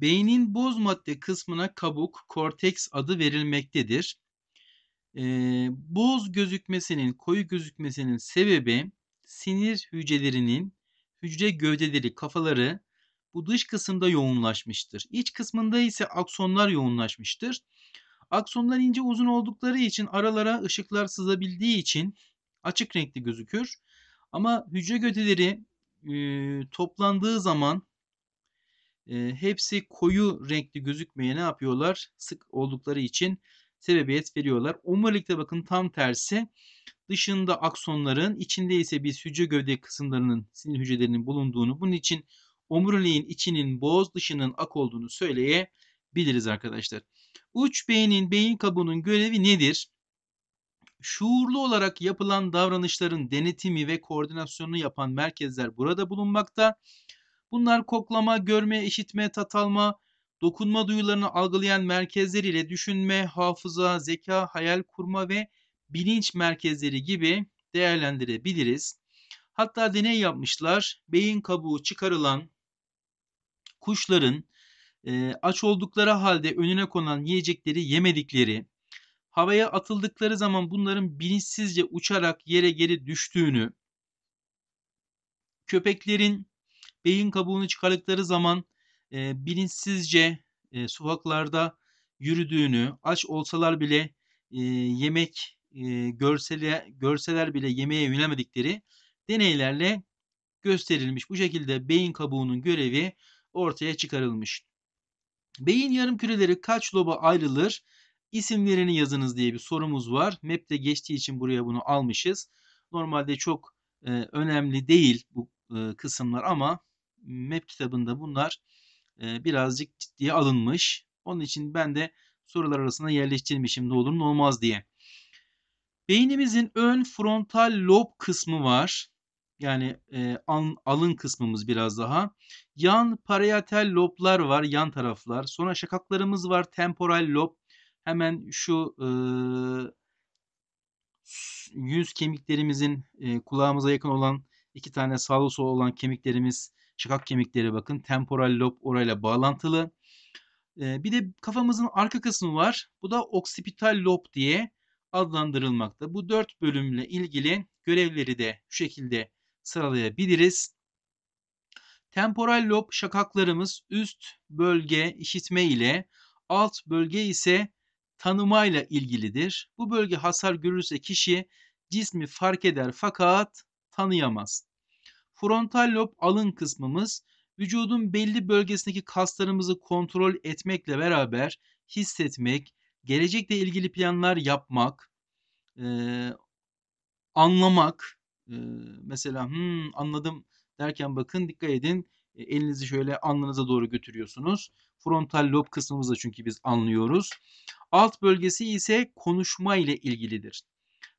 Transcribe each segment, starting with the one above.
Beynin boz madde kısmına kabuk, korteks adı verilmektedir. E, boz gözükmesinin, koyu gözükmesinin sebebi sinir hücrelerinin hücre gövdeleri, kafaları bu dış kısımda yoğunlaşmıştır. İç kısmında ise aksonlar yoğunlaşmıştır. Aksonlar ince uzun oldukları için aralara ışıklar sızabildiği için açık renkli gözükür. Ama hücre gövdeleri e, toplandığı zaman e, hepsi koyu renkli gözükmeye ne yapıyorlar? Sık oldukları için sebebiyet veriyorlar. Omurilikte bakın tam tersi. Dışında aksonların, içinde ise bir hücre gövde kısımlarının, sinir hücrelerinin bulunduğunu, bunun için omuriliğin içinin boz, dışının ak olduğunu söyleyebiliriz arkadaşlar. Uç beynin beyin kabuğunun görevi nedir? Şuurlu olarak yapılan davranışların denetimi ve koordinasyonunu yapan merkezler burada bulunmakta. Bunlar koklama, görme, işitme, tat alma, dokunma duyularını algılayan merkezler ile düşünme, hafıza, zeka, hayal kurma ve bilinç merkezleri gibi değerlendirebiliriz. Hatta deney yapmışlar. Beyin kabuğu çıkarılan kuşların e, aç oldukları halde önüne konan yiyecekleri yemedikleri, havaya atıldıkları zaman bunların bilinçsizce uçarak yere geri düştüğünü, köpeklerin beyin kabuğunu çıkardıkları zaman e, bilinçsizce e, sokaklarda yürüdüğünü, aç olsalar bile e, yemek e, görsele, görseler bile yemeğe yönelmedikleri deneylerle gösterilmiş. Bu şekilde beyin kabuğunun görevi ortaya çıkarılmış. Beyin yarım küreleri kaç loba ayrılır? İsimlerini yazınız diye bir sorumuz var. Map'te geçtiği için buraya bunu almışız. Normalde çok e, önemli değil bu e, kısımlar ama map kitabında bunlar e, birazcık ciddiye alınmış. Onun için ben de sorular arasında yerleştirmişim ne olur ne olmaz diye. Beynimizin ön frontal lob kısmı var. Yani e, an, alın kısmımız biraz daha. Yan parietal loblar var, yan taraflar. Sonra şakaklarımız var, temporal lob. Hemen şu e, yüz kemiklerimizin e, kulağımıza yakın olan iki tane sağlı sol olan kemiklerimiz Çıkak kemikleri bakın temporal lob orayla bağlantılı. E, bir de kafamızın arka kısmı var. Bu da oksipital lob diye adlandırılmakta. Bu dört bölümle ilgili görevleri de şu şekilde sıralayabiliriz. Temporal lob şakaklarımız üst bölge işitme ile alt bölge ise tanımayla ilgilidir. Bu bölge hasar görürse kişi cismi fark eder fakat tanıyamaz. Frontal lob alın kısmımız vücudun belli bölgesindeki kaslarımızı kontrol etmekle beraber hissetmek, gelecekle ilgili planlar yapmak, e, anlamak, e, mesela hmm, anladım derken bakın dikkat edin e, elinizi şöyle alnınıza doğru götürüyorsunuz. Frontal lob kısmımızda çünkü biz anlıyoruz. Alt bölgesi ise konuşma ile ilgilidir.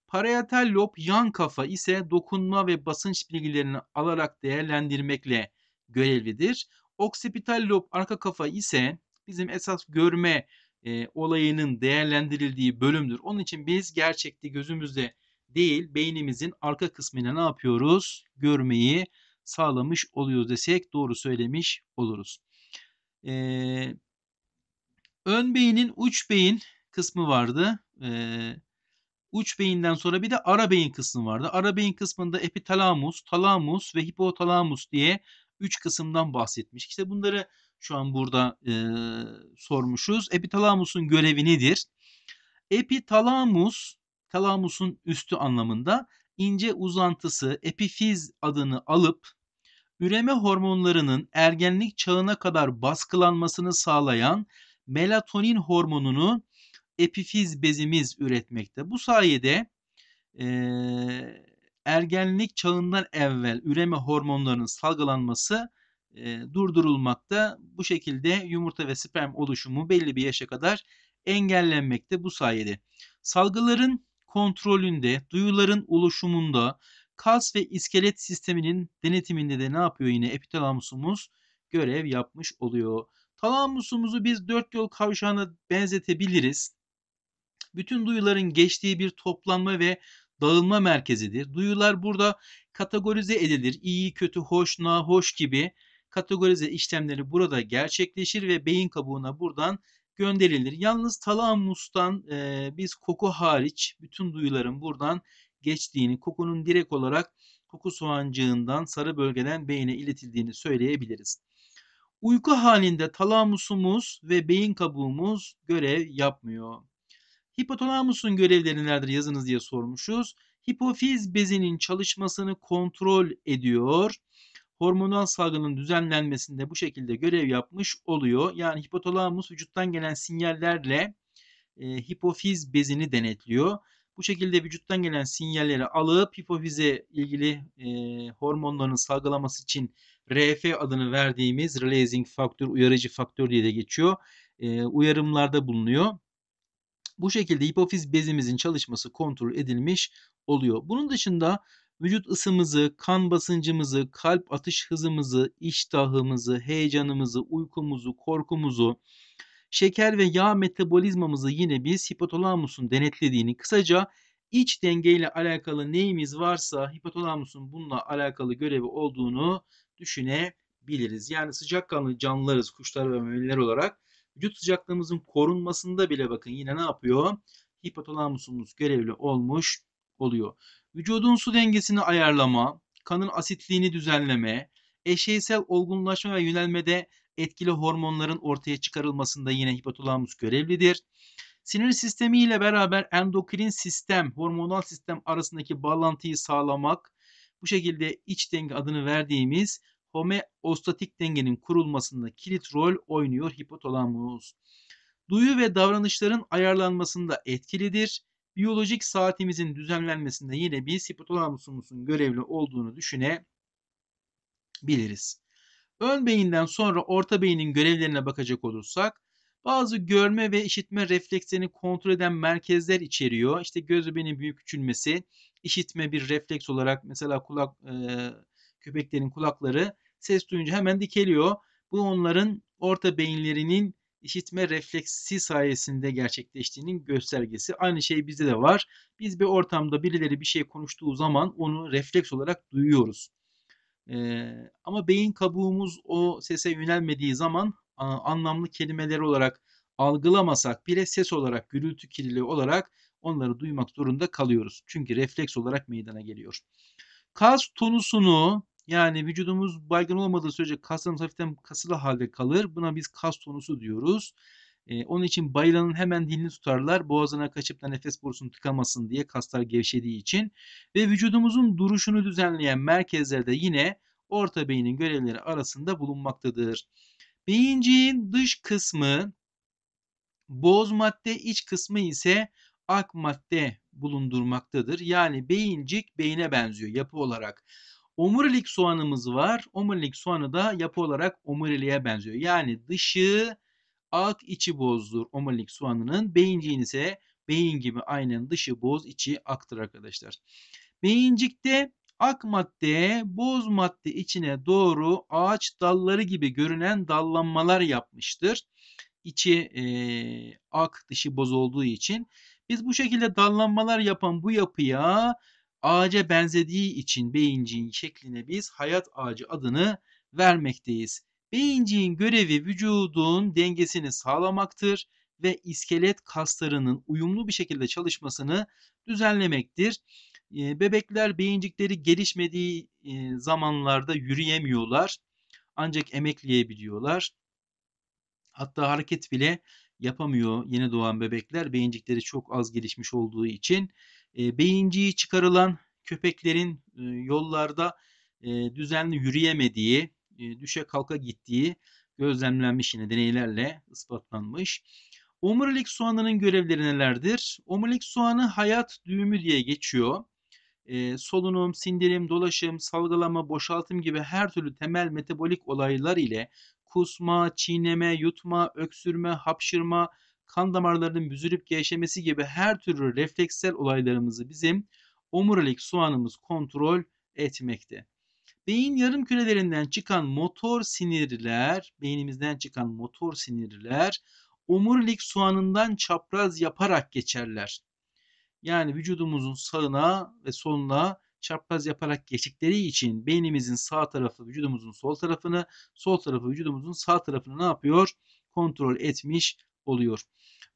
Parietal lob yan kafa ise dokunma ve basınç bilgilerini alarak değerlendirmekle görevlidir. Oksipital lob arka kafa ise bizim esas görme e, olayının değerlendirildiği bölümdür. Onun için biz gerçekte gözümüzde değil beynimizin arka kısmıyla ne yapıyoruz? Görmeyi sağlamış oluyoruz desek doğru söylemiş oluruz. Ee, ön beynin uç beyin kısmı vardı. Ee, uç beyinden sonra bir de ara beyin kısmı vardı. Ara beyin kısmında epitalamus, talamus ve hipotalamus diye üç kısımdan bahsetmiş. İşte bunları şu an burada e, sormuşuz. Epitalamus'un görevi nedir? Epitalamus, talamusun üstü anlamında ince uzantısı epifiz adını alıp üreme hormonlarının ergenlik çağına kadar baskılanmasını sağlayan melatonin hormonunu epifiz bezimiz üretmekte. Bu sayede e, ergenlik çağından evvel üreme hormonlarının salgılanması e, durdurulmakta. Bu şekilde yumurta ve sperm oluşumu belli bir yaşa kadar engellenmekte bu sayede. Salgıların kontrolünde, duyuların oluşumunda, kas ve iskelet sisteminin denetiminde de ne yapıyor yine epitalamusumuz görev yapmış oluyor. Talamusumuzu biz dört yol kavşağına benzetebiliriz bütün duyuların geçtiği bir toplanma ve dağılma merkezidir. Duyular burada kategorize edilir. İyi, kötü, hoş, hoş gibi kategorize işlemleri burada gerçekleşir ve beyin kabuğuna buradan gönderilir. Yalnız talamustan e, biz koku hariç bütün duyuların buradan geçtiğini, kokunun direkt olarak koku soğancığından sarı bölgeden beyine iletildiğini söyleyebiliriz. Uyku halinde talamusumuz ve beyin kabuğumuz görev yapmıyor. Hipotalamusun görevleri nelerdir yazınız diye sormuşuz. Hipofiz bezinin çalışmasını kontrol ediyor. Hormonal salgının düzenlenmesinde bu şekilde görev yapmış oluyor. Yani hipotalamus vücuttan gelen sinyallerle e, hipofiz bezini denetliyor. Bu şekilde vücuttan gelen sinyalleri alıp hipofize ilgili e, hormonların salgılaması için RF adını verdiğimiz releasing faktör, uyarıcı faktör diye de geçiyor. E, uyarımlarda bulunuyor. Bu şekilde hipofiz bezimizin çalışması kontrol edilmiş oluyor. Bunun dışında vücut ısımızı, kan basıncımızı, kalp atış hızımızı, iştahımızı, heyecanımızı, uykumuzu, korkumuzu, şeker ve yağ metabolizmamızı yine biz hipotalamusun denetlediğini kısaca iç dengeyle alakalı neyimiz varsa hipotalamusun bununla alakalı görevi olduğunu düşünebiliriz. Yani sıcakkanlı canlılarız kuşlar ve memeliler olarak vücut sıcaklığımızın korunmasında bile bakın yine ne yapıyor? Hipotalamusumuz görevli olmuş oluyor. Vücudun su dengesini ayarlama, kanın asitliğini düzenleme, eşeysel olgunlaşma ve yönelmede etkili hormonların ortaya çıkarılmasında yine hipotalamus görevlidir. Sinir sistemi ile beraber endokrin sistem, hormonal sistem arasındaki bağlantıyı sağlamak, bu şekilde iç denge adını verdiğimiz homeostatik dengenin kurulmasında kilit rol oynuyor hipotalamus. Duyu ve davranışların ayarlanmasında etkilidir. Biyolojik saatimizin düzenlenmesinde yine biz hipotalamusumuzun görevli olduğunu düşünebiliriz. Ön beyinden sonra orta beynin görevlerine bakacak olursak bazı görme ve işitme reflekslerini kontrol eden merkezler içeriyor. İşte göz bebeğinin büyük küçülmesi, işitme bir refleks olarak mesela kulak e, Köpeklerin kulakları ses duyunca hemen dikeliyor. Bu onların orta beyinlerinin işitme refleksi sayesinde gerçekleştiğinin göstergesi. Aynı şey bizde de var. Biz bir ortamda birileri bir şey konuştuğu zaman onu refleks olarak duyuyoruz. Ee, ama beyin kabuğumuz o sese yönelmediği zaman anlamlı kelimeler olarak algılamasak bile ses olarak, gürültü kirliliği olarak onları duymak zorunda kalıyoruz. Çünkü refleks olarak meydana geliyor. Kas tonusunu yani vücudumuz baygın olmadığı sürece kaslarımız hafiften kasılı halde kalır. Buna biz kas tonusu diyoruz. Ee, onun için bayılanın hemen dilini tutarlar. Boğazına kaçıp da nefes borusunun tıkamasın diye kaslar gevşediği için. Ve vücudumuzun duruşunu düzenleyen merkezlerde yine orta beynin görevleri arasında bulunmaktadır. Beyinciğin dış kısmı boz madde, iç kısmı ise ak madde bulundurmaktadır. Yani beyincik beyine benziyor yapı olarak. Omurilik soğanımız var. Omurilik soğanı da yapı olarak omuriliğe benziyor. Yani dışı ak, içi bozdur omurilik soğanının. Beyinciğin ise beyin gibi aynen dışı boz içi aktır arkadaşlar. Beyincikte ak madde boz madde içine doğru ağaç dalları gibi görünen dallanmalar yapmıştır. İçi e, ak dışı boz olduğu için biz bu şekilde dallanmalar yapan bu yapıya ağaca benzediği için beyinciğin şekline biz hayat ağacı adını vermekteyiz. Beyinciğin görevi vücudun dengesini sağlamaktır ve iskelet kaslarının uyumlu bir şekilde çalışmasını düzenlemektir. Ee, bebekler beyincikleri gelişmediği e, zamanlarda yürüyemiyorlar ancak emekleyebiliyorlar. Hatta hareket bile yapamıyor yeni doğan bebekler. Beyincikleri çok az gelişmiş olduğu için e, beyinciği çıkarılan köpeklerin e, yollarda e, düzenli yürüyemediği, e, düşe kalka gittiği gözlemlenmiş yine deneylerle ispatlanmış. Omurilik soğanının görevleri nelerdir? Omurilik soğanı hayat düğümü diye geçiyor. E, solunum, sindirim, dolaşım, salgılama, boşaltım gibi her türlü temel metabolik olaylar ile kusma, çiğneme, yutma, öksürme, hapşırma, kan damarlarının büzülüp gevşemesi gibi her türlü refleksel olaylarımızı bizim omurilik soğanımız kontrol etmekte. Beyin yarım kürelerinden çıkan motor sinirler, beynimizden çıkan motor sinirler omurilik soğanından çapraz yaparak geçerler. Yani vücudumuzun sağına ve soluna çapraz yaparak geçtikleri için beynimizin sağ tarafı vücudumuzun sol tarafını, sol tarafı vücudumuzun sağ tarafını ne yapıyor? Kontrol etmiş oluyor.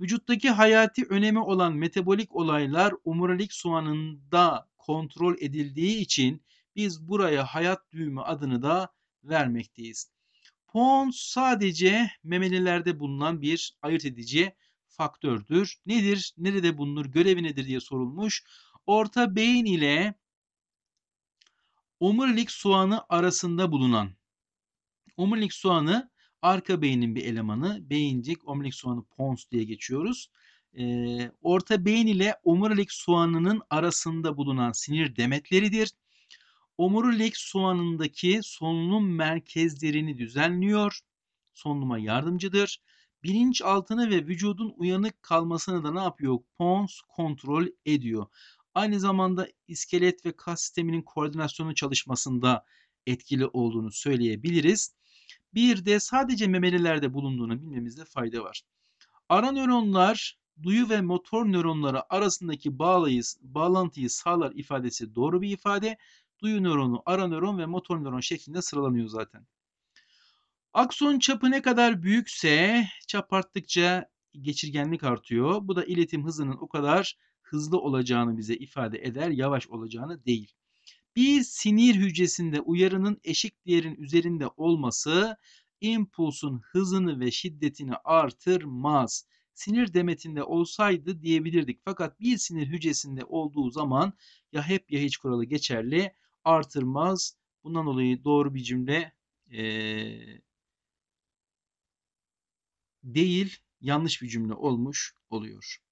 Vücuttaki hayati önemi olan metabolik olaylar omuralik soğanında kontrol edildiği için biz buraya hayat düğümü adını da vermekteyiz. Pons sadece memelilerde bulunan bir ayırt edici faktördür. Nedir, nerede bulunur, görevi nedir diye sorulmuş. Orta beyin ile omurilik soğanı arasında bulunan omurilik soğanı arka beynin bir elemanı. Beyincik, omurilik soğanı pons diye geçiyoruz. E, orta beyin ile omurilik soğanının arasında bulunan sinir demetleridir. Omurilik soğanındaki solunum merkezlerini düzenliyor. Solunuma yardımcıdır. Bilinç altını ve vücudun uyanık kalmasını da ne yapıyor? Pons kontrol ediyor aynı zamanda iskelet ve kas sisteminin koordinasyonu çalışmasında etkili olduğunu söyleyebiliriz. Bir de sadece memelilerde bulunduğunu bilmemizde fayda var. Ara nöronlar duyu ve motor nöronları arasındaki bağlayı, bağlantıyı sağlar ifadesi doğru bir ifade. Duyu nöronu, ara nöron ve motor nöron şeklinde sıralanıyor zaten. Akson çapı ne kadar büyükse çap arttıkça geçirgenlik artıyor. Bu da iletim hızının o kadar hızlı olacağını bize ifade eder, yavaş olacağını değil. Bir sinir hücresinde uyarının eşik değerin üzerinde olması impulsun hızını ve şiddetini artırmaz. Sinir demetinde olsaydı diyebilirdik. Fakat bir sinir hücresinde olduğu zaman ya hep ya hiç kuralı geçerli artırmaz. Bundan dolayı doğru bir cümle e, değil yanlış bir cümle olmuş oluyor.